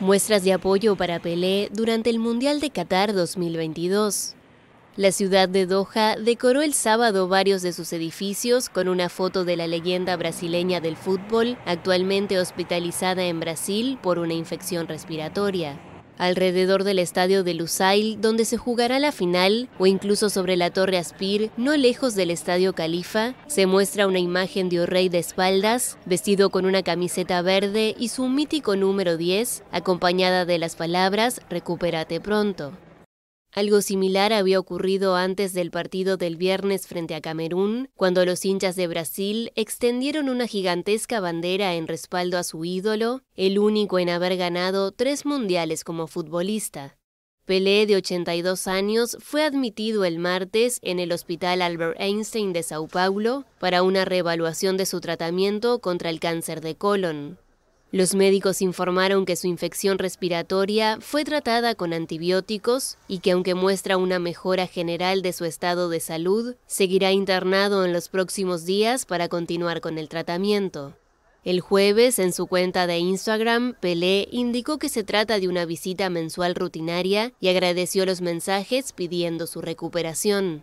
Muestras de apoyo para Pelé durante el Mundial de Qatar 2022. La ciudad de Doha decoró el sábado varios de sus edificios con una foto de la leyenda brasileña del fútbol, actualmente hospitalizada en Brasil por una infección respiratoria alrededor del estadio de Lusail, donde se jugará la final, o incluso sobre la Torre Aspir, no lejos del estadio Califa, se muestra una imagen de rey de espaldas, vestido con una camiseta verde y su mítico número 10, acompañada de las palabras Recupérate pronto. Algo similar había ocurrido antes del partido del viernes frente a Camerún, cuando los hinchas de Brasil extendieron una gigantesca bandera en respaldo a su ídolo, el único en haber ganado tres mundiales como futbolista. Pelé, de 82 años, fue admitido el martes en el Hospital Albert Einstein de Sao Paulo para una reevaluación de su tratamiento contra el cáncer de colon. Los médicos informaron que su infección respiratoria fue tratada con antibióticos y que aunque muestra una mejora general de su estado de salud, seguirá internado en los próximos días para continuar con el tratamiento. El jueves, en su cuenta de Instagram, Pelé indicó que se trata de una visita mensual rutinaria y agradeció los mensajes pidiendo su recuperación.